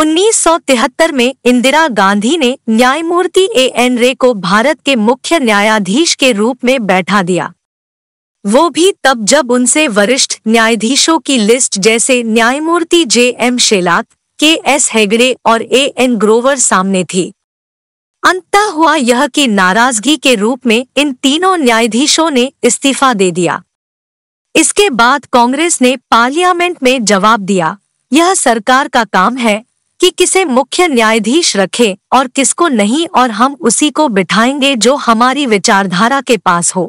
उन्नीस में इंदिरा गांधी ने न्यायमूर्ति ए एन रे को भारत के मुख्य न्यायाधीश के रूप में बैठा दिया वो भी तब जब उनसे वरिष्ठ न्यायाधीशों की लिस्ट जैसे न्यायमूर्ति जे एम शेलात के एस हेगड़े और ए एन ग्रोवर सामने थी अंत हुआ यह कि नाराजगी के रूप में इन तीनों न्यायाधीशों ने इस्तीफा दे दिया इसके बाद कांग्रेस ने पार्लियामेंट में जवाब दिया यह सरकार का काम है कि किसे मुख्य न्यायाधीश रखे और किसको नहीं और हम उसी को बिठाएंगे जो हमारी विचारधारा के पास हो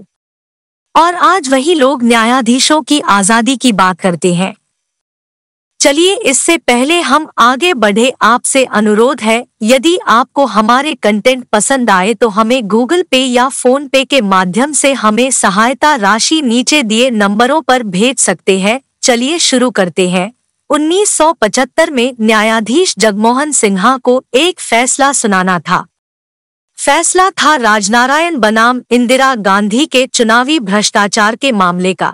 और आज वही लोग न्यायाधीशों की आजादी की बात करते हैं चलिए इससे पहले हम आगे बढ़े आपसे अनुरोध है यदि आपको हमारे कंटेंट पसंद आए तो हमें गूगल पे या फोन पे के माध्यम से हमें सहायता राशि नीचे दिए नंबरों पर भेज सकते हैं चलिए शुरू करते हैं 1975 में न्यायाधीश जगमोहन सिन्हा को एक फैसला सुनाना था फैसला था राजनारायण बनाम इंदिरा गांधी के चुनावी भ्रष्टाचार के मामले का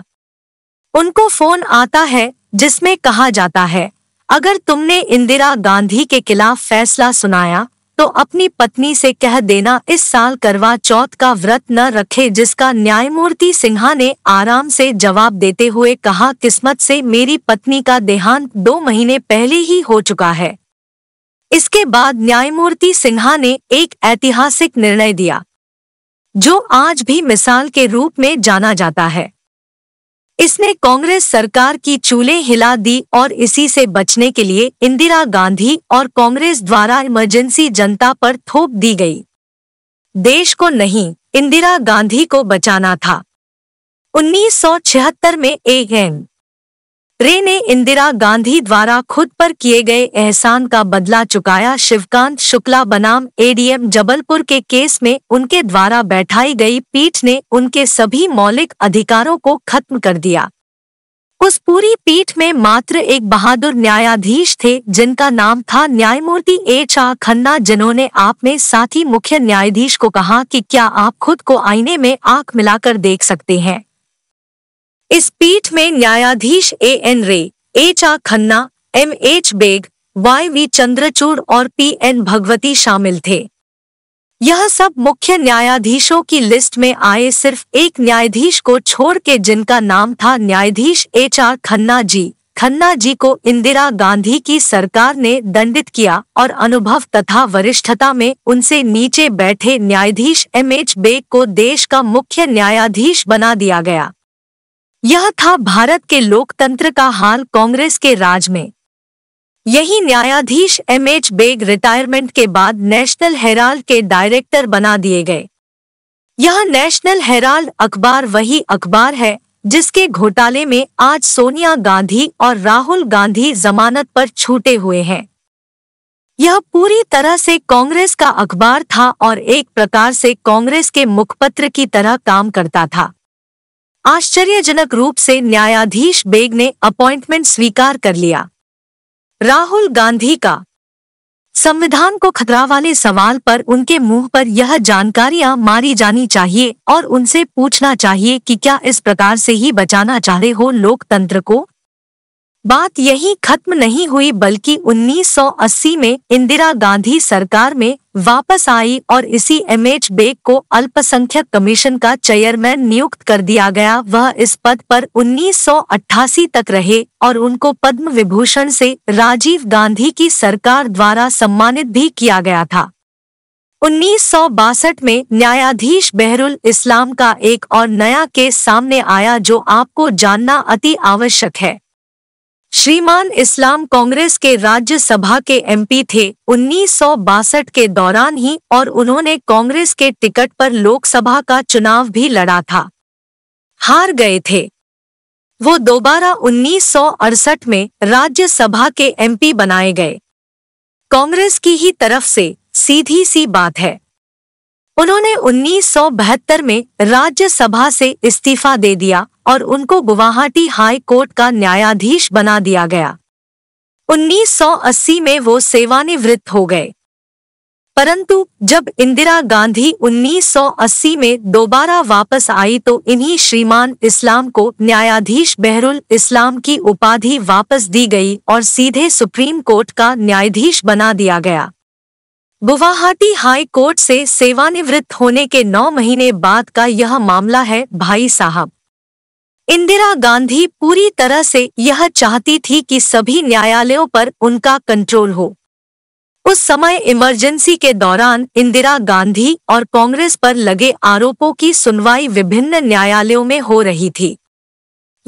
उनको फोन आता है जिसमें कहा जाता है अगर तुमने इंदिरा गांधी के खिलाफ फैसला सुनाया तो अपनी पत्नी से कह देना इस साल करवा चौथ का व्रत न रखे जिसका न्यायमूर्ति सिन्हा ने आराम से जवाब देते हुए कहा किस्मत से मेरी पत्नी का देहांत दो महीने पहले ही हो चुका है इसके बाद न्यायमूर्ति सिन्हा ने एक ऐतिहासिक निर्णय दिया जो आज भी मिसाल के रूप में जाना जाता है इसने कांग्रेस सरकार की चूल्हे हिला दी और इसी से बचने के लिए इंदिरा गांधी और कांग्रेस द्वारा इमरजेंसी जनता पर थोप दी गई देश को नहीं इंदिरा गांधी को बचाना था 1976 में एक एन रे ने इंदिरा गांधी द्वारा खुद पर किए गए एहसान का बदला चुकाया शिवकांत शुक्ला बनाम एडीएम जबलपुर के केस में उनके द्वारा बैठाई गई पीठ ने उनके सभी मौलिक अधिकारों को खत्म कर दिया उस पूरी पीठ में मात्र एक बहादुर न्यायाधीश थे जिनका नाम था न्यायमूर्ति एच आर खन्ना जिन्होंने आप में साथी मुख्य न्यायाधीश को कहा कि क्या आप खुद को आईने में आंख मिलाकर देख सकते हैं इस पीठ में न्यायाधीश A N Ray H R Khanna M H Beg Y V Chandrachud और पी एन भगवती शामिल थे यह सब मुख्य न्यायाधीशों की लिस्ट में आए सिर्फ एक न्यायाधीश को छोड़ के जिनका नाम था न्यायाधीश एच आर खन्ना जी खन्ना जी को इंदिरा गांधी की सरकार ने दंडित किया और अनुभव तथा वरिष्ठता में उनसे नीचे बैठे न्यायाधीश एम एच बेग को देश का मुख्य न्यायाधीश बना दिया गया यह था भारत के लोकतंत्र का हाल कांग्रेस के राज में यही न्यायाधीश एम एच बेग रिटायरमेंट के बाद नेशनल हेराल्ड के डायरेक्टर बना दिए गए यह नेशनल हेराल्ड अखबार वही अखबार है जिसके घोटाले में आज सोनिया गांधी और राहुल गांधी जमानत पर छूटे हुए हैं यह पूरी तरह से कांग्रेस का अखबार था और एक प्रकार से कांग्रेस के मुखपत्र की तरह काम करता था आश्चर्यजनक रूप से न्यायाधीश बेग ने अपॉइंटमेंट स्वीकार कर लिया राहुल गांधी का संविधान को खतरा वाले सवाल पर उनके मुंह पर यह जानकारियां मारी जानी चाहिए और उनसे पूछना चाहिए कि क्या इस प्रकार से ही बचाना रहे हो लोकतंत्र को बात यही खत्म नहीं हुई बल्कि 1980 में इंदिरा गांधी सरकार में वापस आई और इसी एम एच बेग को अल्पसंख्यक कमीशन का चेयरमैन नियुक्त कर दिया गया वह इस पद पर 1988 तक रहे और उनको पद्म विभूषण से राजीव गांधी की सरकार द्वारा सम्मानित भी किया गया था उन्नीस में न्यायाधीश बहरुल इस्लाम का एक और नया केस सामने आया जो आपको जानना अति आवश्यक है श्रीमान इस्लाम कांग्रेस के राज्य सभा के एमपी थे उन्नीस के दौरान ही और उन्होंने कांग्रेस के टिकट पर लोकसभा का चुनाव भी लड़ा था हार गए थे वो दोबारा उन्नीस में राज्यसभा के एमपी बनाए गए कांग्रेस की ही तरफ से सीधी सी बात है उन्होंने उन्नीस में राज्यसभा से इस्तीफा दे दिया और उनको गुवाहाटी हाई कोर्ट का न्यायाधीश बना दिया गया 1980 में वो सेवानिवृत्त हो गए परंतु जब इंदिरा गांधी 1980 में दोबारा वापस आई तो इन्हीं श्रीमान इस्लाम को न्यायाधीश बहरुल इस्लाम की उपाधि वापस दी गई और सीधे सुप्रीम कोर्ट का न्यायाधीश बना दिया गया गुवाहाटी हाई कोर्ट से सेवानिवृत्त होने के नौ महीने बाद का यह मामला है भाई साहब इंदिरा गांधी पूरी तरह से यह चाहती थी कि सभी न्यायालयों पर उनका कंट्रोल हो उस समय इमरजेंसी के दौरान इंदिरा गांधी और कांग्रेस पर लगे आरोपों की सुनवाई विभिन्न न्यायालयों में हो रही थी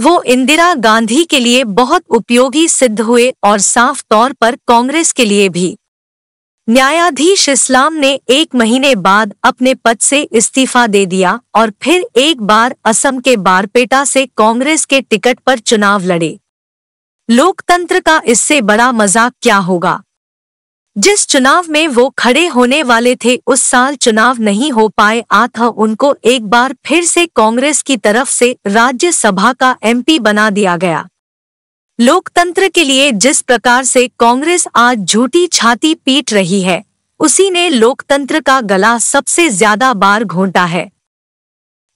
वो इंदिरा गांधी के लिए बहुत उपयोगी सिद्ध हुए और साफ तौर पर कांग्रेस के लिए भी न्यायाधीश इस्लाम ने एक महीने बाद अपने पद से इस्तीफा दे दिया और फिर एक बार असम के बारपेटा से कांग्रेस के टिकट पर चुनाव लड़े लोकतंत्र का इससे बड़ा मजाक क्या होगा जिस चुनाव में वो खड़े होने वाले थे उस साल चुनाव नहीं हो पाए आता उनको एक बार फिर से कांग्रेस की तरफ से राज्यसभा का एमपी बना दिया गया लोकतंत्र के लिए जिस प्रकार से कांग्रेस आज झूठी छाती पीट रही है उसी ने लोकतंत्र का गला सबसे ज्यादा बार घोंटा है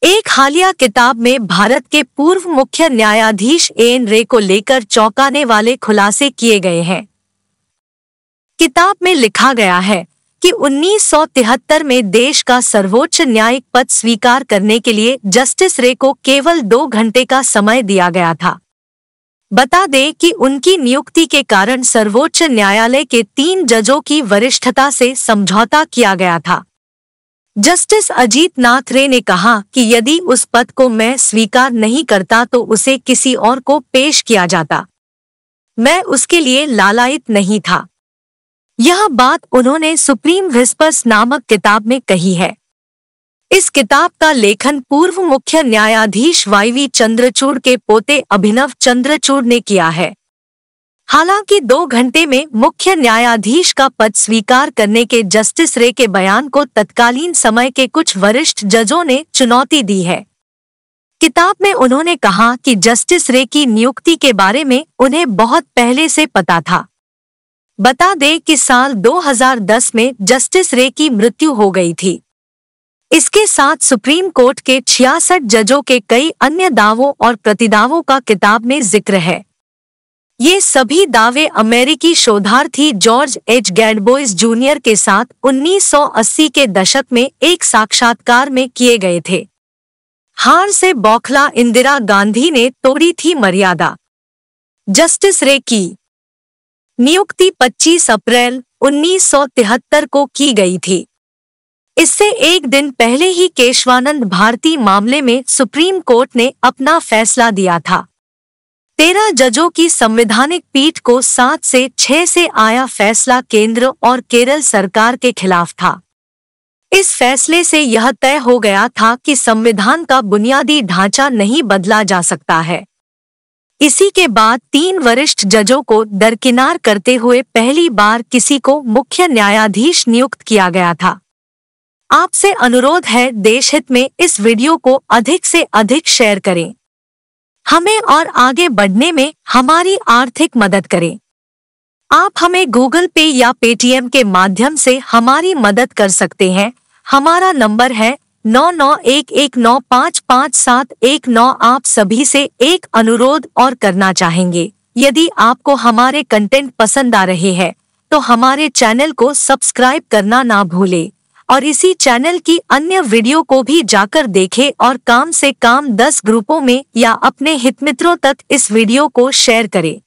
एक हालिया किताब में भारत के पूर्व मुख्य न्यायाधीश एन रे को लेकर चौंकाने वाले खुलासे किए गए हैं किताब में लिखा गया है कि 1973 में देश का सर्वोच्च न्यायिक पद स्वीकार करने के लिए जस्टिस रे को केवल दो घंटे का समय दिया गया था बता दें कि उनकी नियुक्ति के कारण सर्वोच्च न्यायालय के तीन जजों की वरिष्ठता से समझौता किया गया था जस्टिस अजीत नाथ रे ने कहा कि यदि उस पद को मैं स्वीकार नहीं करता तो उसे किसी और को पेश किया जाता मैं उसके लिए लालायित नहीं था यह बात उन्होंने सुप्रीम विस्पर्स नामक किताब में कही है इस किताब का लेखन पूर्व मुख्य न्यायाधीश वाईवी चंद्रचूड़ के पोते अभिनव चंद्रचूड़ ने किया है हालांकि दो घंटे में मुख्य न्यायाधीश का पद स्वीकार करने के जस्टिस रे के बयान को तत्कालीन समय के कुछ वरिष्ठ जजों ने चुनौती दी है किताब में उन्होंने कहा कि जस्टिस रे की नियुक्ति के बारे में उन्हें बहुत पहले से पता था बता दें कि साल 2010 में जस्टिस रे की मृत्यु हो गई थी इसके साथ सुप्रीम कोर्ट के छियासठ जजों के कई अन्य दावों और प्रतिदावों का किताब में जिक्र है ये सभी दावे अमेरिकी शोधार्थी जॉर्ज एच गैडबोइस जूनियर के साथ 1980 के दशक में एक साक्षात्कार में किए गए थे हार से बौखला इंदिरा गांधी ने तोड़ी थी मर्यादा जस्टिस रे की नियुक्ति 25 अप्रैल 1973 को की गई थी इससे एक दिन पहले ही केशवानंद भारती मामले में सुप्रीम कोर्ट ने अपना फैसला दिया था तेरह जजों की संवैधानिक पीठ को सात से छह से आया फैसला केंद्र और केरल सरकार के खिलाफ था इस फैसले से यह तय हो गया था कि संविधान का बुनियादी ढांचा नहीं बदला जा सकता है इसी के बाद तीन वरिष्ठ जजों को दरकिनार करते हुए पहली बार किसी को मुख्य न्यायाधीश नियुक्त किया गया था आपसे अनुरोध है देश हित में इस वीडियो को अधिक से अधिक शेयर करें हमें और आगे बढ़ने में हमारी आर्थिक मदद करें आप हमें गूगल पे या पेटीएम के माध्यम से हमारी मदद कर सकते हैं हमारा नंबर है नौ नौ एक एक नौ पाँच पाँच सात एक नौ आप सभी से एक अनुरोध और करना चाहेंगे यदि आपको हमारे कंटेंट पसंद आ रहे हैं तो हमारे चैनल को सब्सक्राइब करना ना भूलें और इसी चैनल की अन्य वीडियो को भी जाकर देखें और काम से काम 10 ग्रुपों में या अपने हित मित्रों तक इस वीडियो को शेयर करें